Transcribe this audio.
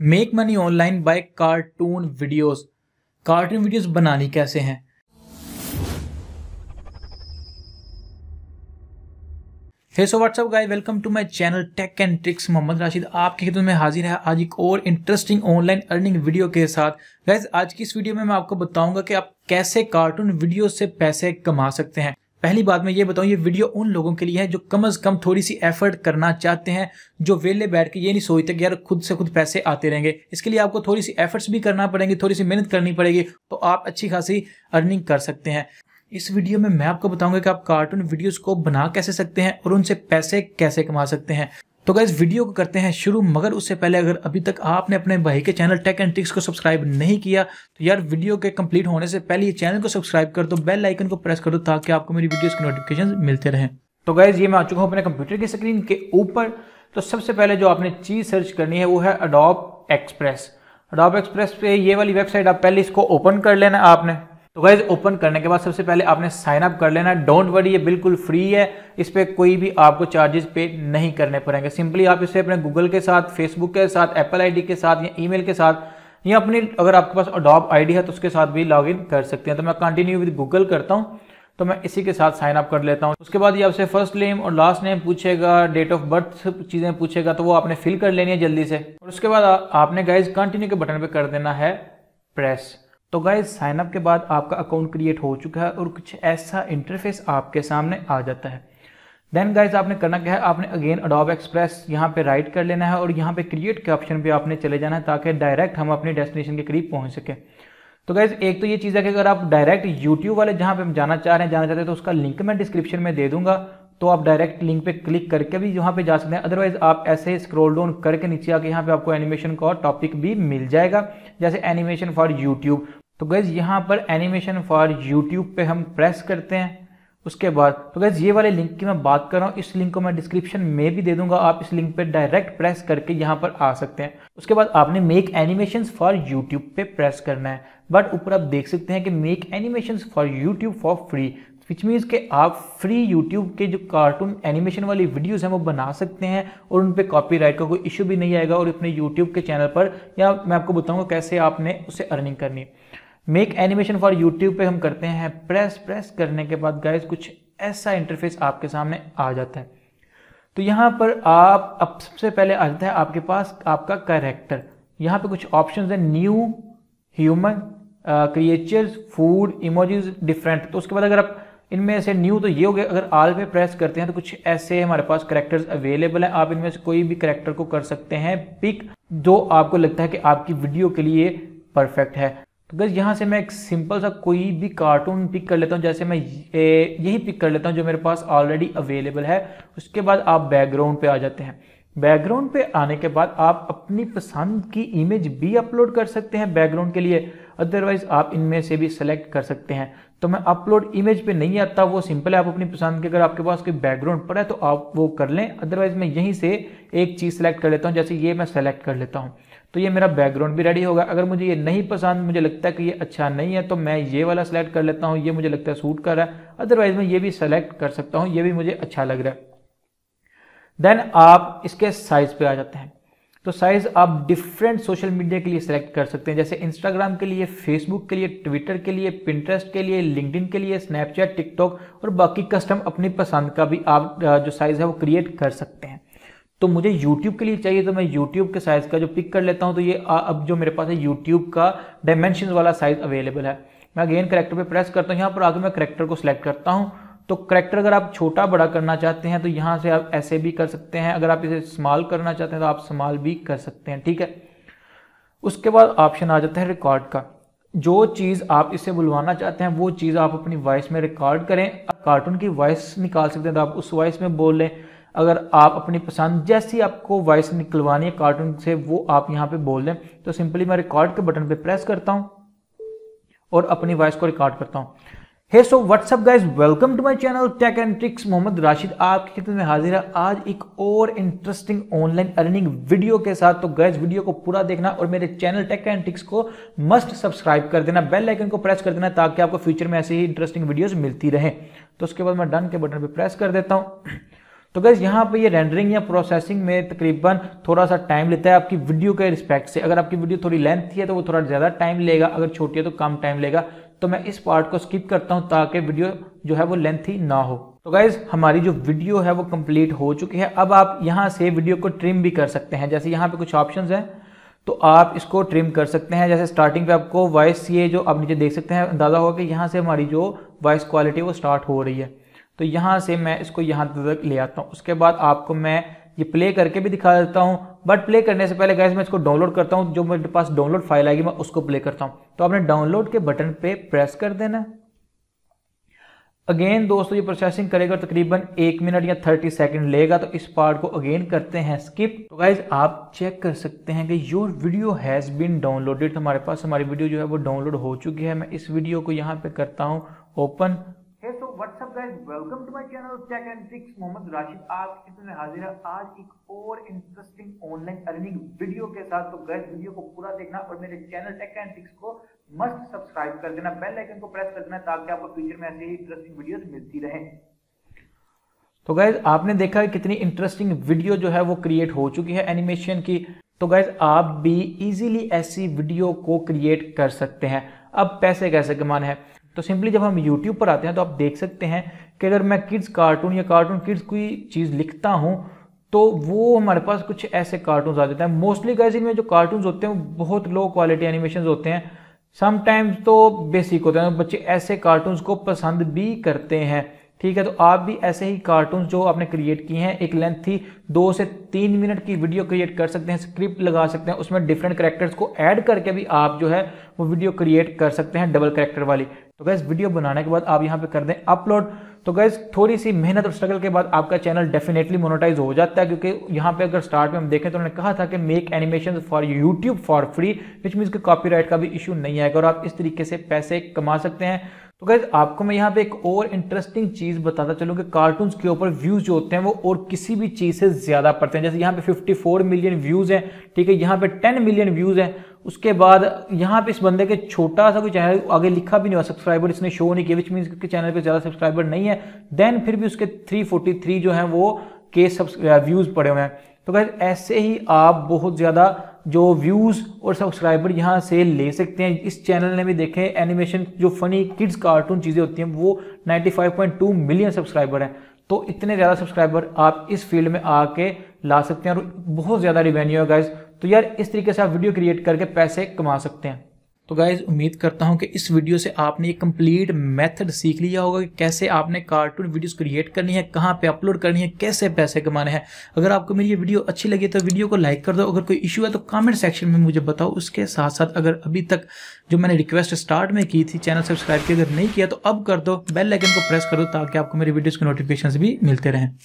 make money online by cartoon videos cartoon videos बनानी कैसे हैं hey so what's up guys welcome to my channel tech and tricks Mohammad Rashid आपके खिदमत में हाजिर है आज एक और इंटरेस्टिंग ऑनलाइन अर्निंग वीडियो के साथ गाइस आज की इस वीडियो में मैं आपको बताऊंगा कि आप कैसे कार्टून वीडियो से पैसे कमा सकते हैं पहली बात मैं ये बताऊं ये वीडियो उन लोगों के लिए है जो कम अज़ कम थोड़ी सी एफर्ट करना चाहते हैं जो वेले बैठ के ये नहीं सोचते कि यार खुद से खुद पैसे आते रहेंगे इसके लिए आपको थोड़ी सी एफर्ट्स भी करना पड़ेंगे थोड़ी सी मेहनत करनी पड़ेगी तो आप अच्छी खासी अर्निंग कर सकते हैं इस वीडियो में मैं आपको बताऊंगा कि आप कार्टून वीडियोस को बना कैसे सकते हैं और उनसे पैसे कैसे कमा सकते हैं तो गैस वीडियो को करते हैं शुरू मगर उससे पहले अगर अभी तक आपने अपने भाई के चैनल टेक एंड टिक्स को सब्सक्राइब नहीं किया तो यार वीडियो के कंप्लीट होने से पहले ये चैनल को सब्सक्राइब कर दो बेल आइकन को प्रेस कर दो ताकि आपको मेरी वीडियोस के नोटिफिकेशन मिलते रहें तो गैस ये मैं आ चुका हूँ अपने कंप्यूटर की स्क्रीन के ऊपर तो सबसे पहले जो आपने चीज़ सर्च करनी है वो है अडोप एक्सप्रेस अडोप एक्सप्रेस पे ये वाली वेबसाइट आप पहले इसको ओपन कर लेना आपने तो गाइज ओपन करने के बाद सबसे पहले आपने साइन अप कर लेना है डोंट वरी ये बिल्कुल फ्री है इस पर कोई भी आपको चार्जेस पे नहीं करने पड़ेंगे सिंपली आप इसे अपने गूगल के साथ फेसबुक के साथ एप्पल आईडी के साथ या ईमेल के साथ या अपनी अगर आपके पास अडॉप आईडी है तो उसके साथ भी लॉग कर सकते हैं तो मैं कंटिन्यू विद गूगल करता हूँ तो मैं इसी के साथ साइन अप कर लेता हूँ उसके बाद ये आपसे फर्स्ट नेम और लास्ट नेम पूछेगा डेट ऑफ बर्थ चीज़ें पूछेगा तो वो आपने फिल कर लेनी है जल्दी से और उसके बाद आपने गाइज कंटिन्यू के बटन पर कर देना है प्रेस तो गाइज साइनअप के बाद आपका अकाउंट क्रिएट हो चुका है और कुछ ऐसा इंटरफेस आपके सामने आ जाता है देन गाइज आपने करना क्या है आपने अगेन अडोब एक्सप्रेस यहाँ पे राइट कर लेना है और यहाँ पे क्रिएट के ऑप्शन पे आपने चले जाना है ताकि डायरेक्ट हम अपने डेस्टिनेशन के करीब पहुँच सकें तो गाइज एक तो ये चीज़ है कि अगर आप डायरेक्ट यूट्यूब वाले जहाँ पे हम जाना चाह रहे हैं जाना चाहते हैं तो उसका लिंक मैं डिस्क्रिप्शन में दे दूंगा तो आप डायरेक्ट लिंक पे क्लिक करके भी यहाँ पे जा सकते हैं अदरवाइज आप ऐसे स्क्रॉल डाउन करके नीचे आके यहाँ पे आपको एनिमेशन का टॉपिक भी मिल जाएगा जैसे एनिमेशन फॉर यूट्यूब तो गैज़ यहाँ पर एनिमेशन फॉर यूट्यूब पे हम प्रेस करते हैं उसके बाद तो गैस ये वाले लिंक की मैं बात कर रहा हूँ इस लिंक को मैं डिस्क्रिप्शन में भी दे दूंगा आप इस लिंक पर डायरेक्ट प्रेस करके यहाँ पर आ सकते हैं उसके बाद आपने मेक एनिमेशन फॉर यूट्यूब पे प्रेस करना है बट ऊपर आप देख सकते हैं कि make animation for YouTube for free which means के आप फ्री यूट्यूब के जो कार्टून एनिमेशन वाली वीडियोस हैं वो बना सकते हैं और उन पर राइट का कोई इशू भी नहीं आएगा और अपने यूट्यूब के चैनल पर या मैं आपको बताऊँगा कैसे आपने उसे अर्निंग करनी मेक एनिमेशन फॉर यूट्यूब पे हम करते हैं प्रेस प्रेस करने के बाद गाइज कुछ ऐसा इंटरफेस आपके सामने आ जाता है तो यहाँ पर आप अब सबसे पहले आ जाता है आपके पास आपका करेक्टर यहाँ पे कुछ ऑप्शन है new human creatures food emojis different तो उसके बाद अगर आप इनमें से न्यू तो ये हो गया अगर आल पे प्रेस करते हैं तो कुछ ऐसे हमारे पास करेक्टर्स अवेलेबल हैं आप इनमें से कोई भी करेक्टर को कर सकते हैं पिक जो आपको लगता है कि आपकी वीडियो के लिए परफेक्ट है तो गज यहाँ से मैं एक सिंपल सा कोई भी कार्टून पिक कर लेता हूँ जैसे मैं यही पिक कर लेता हूँ जो मेरे पास ऑलरेडी अवेलेबल है उसके बाद आप बैकग्राउंड पे आ जाते हैं बैकग्राउंड पे आने के बाद आप अपनी पसंद की इमेज भी अपलोड कर सकते हैं बैकग्राउंड के लिए अदरवाइज आप इनमें से भी सेलेक्ट कर सकते हैं तो मैं अपलोड इमेज पे नहीं आता वो सिंपल है आप अपनी पसंद के अगर आपके पास कोई बैकग्राउंड पड़ा है तो आप वो कर लें अदरवाइज मैं यहीं से एक चीज़ सेलेक्ट कर लेता हूँ जैसे ये मैं सेलेक्ट कर लेता हूँ तो ये मेरा बैकग्राउंड भी रेडी होगा अगर मुझे ये नहीं पसंद मुझे लगता है कि ये अच्छा नहीं है तो मैं ये वाला सेलेक्ट कर लेता हूँ ये मुझे लगता है सूट कर रहा है अदरवाइज मैं ये भी सेलेक्ट कर सकता हूँ ये भी मुझे अच्छा लग रहा है देन आप इसके साइज पे आ जाते हैं तो साइज आप डिफरेंट सोशल मीडिया के लिए सिलेक्ट कर सकते हैं जैसे इंस्टाग्राम के लिए फेसबुक के लिए ट्विटर के लिए पिंटरेस्ट के लिए लिंकडिन के लिए स्नैपचैट टिकटॉक और बाकी कस्टम अपनी पसंद का भी आप जो साइज़ है वो क्रिएट कर सकते हैं तो मुझे YouTube के लिए चाहिए तो मैं YouTube के साइज़ का जो पिक कर लेता हूँ तो ये अब जो मेरे पास है YouTube का डायमेंशन वाला साइज़ अवेलेबल है मैं अगेन करेक्टर पे प्रेस करता हूँ यहाँ पर आगे मैं करेक्टर को सिलेक्ट करता हूँ तो करेक्टर अगर आप छोटा बड़ा करना चाहते हैं तो यहाँ से आप ऐसे भी कर सकते हैं अगर आप इसे स्मॉल करना चाहते हैं तो आप स्मॉल भी कर सकते हैं ठीक है उसके बाद ऑप्शन आ जाता है रिकॉर्ड का जो चीज़ आप इसे बुलवाना चाहते हैं वो चीज़ आप अपनी वॉइस में रिकॉर्ड करें कार्टून की वॉइस निकाल सकते हैं तो आप उस वॉइस में बोल लें अगर आप अपनी पसंद जैसी आपको वॉइस निकलवानी है कार्टून से वो आप यहाँ पे बोल दें तो सिंपली मैं रिकॉर्ड के बटन पे प्रेस करता हूँ और अपनी वॉइस को रिकॉर्ड करता हूँ hey so what's up guys welcome to my channel tech and tricks Mohammad Rashid आपकी खिदमत में हाजिर है आज एक और इंटरेस्टिंग ऑनलाइन अर्निंग वीडियो के साथ तो गाइज वीडियो को पूरा देखना और मेरे चैनल टेक एंड ट्रिक्स को मस्ट सब्सक्राइब कर देना बेल आइकन को प्रेस कर देना ताकि आपको फ्यूचर में ऐसी ही इंटरेस्टिंग वीडियोज मिलती रहे तो उसके बाद मैं डन के बटन पर प्रेस कर देता हूँ तो गैस यहाँ पे ये रेंडरिंग या प्रोसेसिंग में तकरीबन थोड़ा सा टाइम लेता है आपकी वीडियो के रिस्पेक्ट से अगर आपकी वीडियो थोड़ी लेंथ है तो वो थोड़ा ज़्यादा टाइम लेगा अगर छोटी है तो कम टाइम लेगा तो मैं इस पार्ट को स्किप करता हूँ ताकि वीडियो जो है वो लेंथी ना हो तो गाइज हमारी जो वीडियो है वो कंप्लीट हो चुकी है अब आप यहाँ से वीडियो को ट्रिम भी कर सकते हैं जैसे यहाँ पे कुछ ऑप्शंस हैं तो आप इसको ट्रिम कर सकते हैं जैसे स्टार्टिंग पे आपको वॉइस ये जो आप नीचे देख सकते हैं अंदाज़ा होगा कि यहाँ से हमारी जो वॉइस क्वालिटी वो स्टार्ट हो रही है तो यहाँ से मैं इसको यहाँ तक ले आता हूँ उसके बाद आपको मैं ये प्ले करके भी दिखा देता हूँ बट प्ले करने से पहले गैस मैं इसको डाउनलोड करता हूँ जो मेरे पास डाउनलोड फाइल आएगी मैं उसको प्ले करता हूँ तो आपने डाउनलोड के बटन पे प्रेस कर देना अगेन दोस्तों ये प्रोसेसिंग करेगा तकरीबन एक मिनट या थर्टी सेकेंड लेगा तो इस पार्ट को अगेन करते हैं स्किप तो गाइज आप चेक कर सकते हैं कि your video has been downloaded हमारे पास हमारी वीडियो जो है वो डाउनलोड हो चुकी है मैं इस वीडियो को यहाँ पे करता हूँ open what's up guys welcome to my channel tech and tricks Mohammad Rashid आपके सामने हाजिर है आज एक और इंटरेस्टिंग ऑनलाइन अर्निंग वीडियो के साथ तो गाइस वीडियो को पूरा देखना और मेरे चैनल टेक एंड ट्रिक्स को मस्ट सब्सक्राइब कर देना बेल आइकन को प्रेस कर देना ताकि आपको फ्यूचर में ऐसे ही इंटरेस्टिंग वीडियोस मिलती रहे तो गाइस आपने देखा है कितनी इंटरेस्टिंग वीडियो जो है वो क्रिएट हो चुकी है एनिमेशन की तो गाइज आप भी इजीली ऐसी वीडियो को क्रिएट कर सकते हैं अब पैसे कैसे कमाने हैं तो सिंपली जब हम यूट्यूब पर आते हैं तो आप देख सकते हैं कि अगर मैं किड्स कार्टून या कार्टून किड्स कोई चीज़ लिखता हूँ तो वो हमारे पास कुछ ऐसे कार्टून आ जाते हैं मोस्टली गाइज इनमें जो कार्टून होते हैं वो बहुत लो क्वालिटी एनिमेशन होते हैं समटाइम्स तो बेसिक होते हैं बच्चे ऐसे कार्टून को पसंद भी करते हैं ठीक है तो आप भी ऐसे ही कार्टून जो आपने क्रिएट किए हैं एक लेंथ थी दो से तीन मिनट की वीडियो क्रिएट कर सकते हैं स्क्रिप्ट लगा सकते हैं उसमें डिफरेंट करेक्टर्स को ऐड करके भी आप जो है वो वीडियो क्रिएट कर सकते हैं डबल करेक्टर वाली तो गैस वीडियो बनाने के बाद आप यहाँ पे कर दें अपलोड तो गैस थोड़ी सी मेहनत और स्ट्रगल के बाद आपका चैनल डेफिनेटली मोनोटाइज हो जाता है क्योंकि यहाँ पे अगर स्टार्ट में हम देखें तो उन्होंने कहा था कि make animation for YouTube for free which means के कॉपी का भी इशू नहीं आएगा और आप इस तरीके से पैसे कमा सकते हैं तो गैस आपको मैं यहाँ पे एक और इंटरेस्टिंग चीज़ बताता चलूँ कि कार्टून्स के ऊपर व्यूज़ जो होते हैं वो और किसी भी चीज़ से ज़्यादा पड़ते हैं जैसे यहाँ पे 54 मिलियन व्यूज़ हैं ठीक है यहाँ पे 10 मिलियन व्यूज़ हैं उसके बाद यहाँ पे इस बंदे के छोटा सा कोई चैनल आगे लिखा भी नहीं हुआ सब्सक्राइबर इसने शो नहीं किया विच मीन के चैनल पे ज़्यादा सब्सक्राइबर नहीं है देन फिर भी उसके 343 जो हैं वो के व्यूज़ पड़े हुए हैं तो गैस ऐसे ही आप बहुत ज़्यादा जो व्यूज़ और सब्सक्राइबर यहाँ से ले सकते हैं इस चैनल ने भी देखें एनिमेशन जो फनी किड्स कार्टून चीज़ें होती हैं वो नाइन्टी मिलियन सब्सक्राइबर हैं तो इतने ज़्यादा सब्सक्राइबर आप इस फील्ड में आके ला सकते हैं और बहुत ज़्यादा रिवेन्यू है गाइज़ तो यार इस तरीके से आप वीडियो क्रिएट करके पैसे कमा सकते हैं तो गाइज उम्मीद करता हूँ कि इस वीडियो से आपने ये कंप्लीट मेथड सीख लिया होगा कि कैसे आपने कार्टून वीडियोस क्रिएट करनी है कहाँ पे अपलोड करनी है कैसे पैसे कमाने हैं अगर आपको मेरी ये वीडियो अच्छी लगी तो वीडियो को लाइक कर दो अगर कोई इशू है तो कमेंट सेक्शन में मुझे बताओ उसके साथ साथ अगर अभी तक जो मैंने रिक्वेस्ट स्टार्ट में की थी चैनल सब्सक्राइब की अगर नहीं किया तो अब कर दो बेल लाइकन को प्रेस कर दो ताकि आपको मेरी वीडियोज़ के नोटिफिकेशन भी मिलते रहें